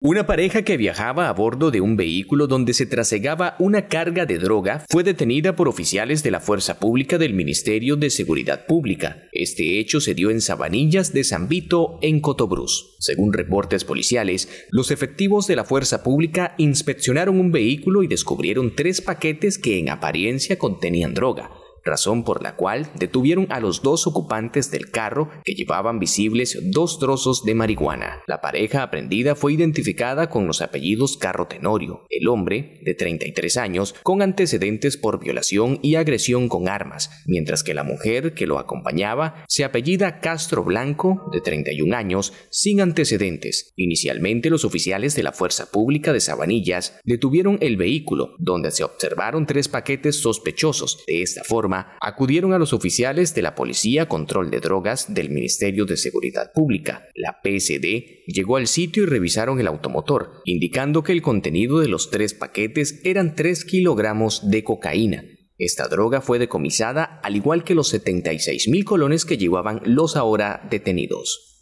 Una pareja que viajaba a bordo de un vehículo donde se trasegaba una carga de droga fue detenida por oficiales de la Fuerza Pública del Ministerio de Seguridad Pública. Este hecho se dio en Sabanillas de Vito en Cotobruz. Según reportes policiales, los efectivos de la Fuerza Pública inspeccionaron un vehículo y descubrieron tres paquetes que en apariencia contenían droga razón por la cual detuvieron a los dos ocupantes del carro que llevaban visibles dos trozos de marihuana. La pareja aprendida fue identificada con los apellidos Carro Tenorio, el hombre, de 33 años, con antecedentes por violación y agresión con armas, mientras que la mujer que lo acompañaba se apellida Castro Blanco, de 31 años, sin antecedentes. Inicialmente los oficiales de la Fuerza Pública de Sabanillas detuvieron el vehículo, donde se observaron tres paquetes sospechosos. De esta forma, acudieron a los oficiales de la Policía Control de Drogas del Ministerio de Seguridad Pública. La PSD llegó al sitio y revisaron el automotor, indicando que el contenido de los tres paquetes eran 3 kilogramos de cocaína. Esta droga fue decomisada al igual que los 76 mil colones que llevaban los ahora detenidos.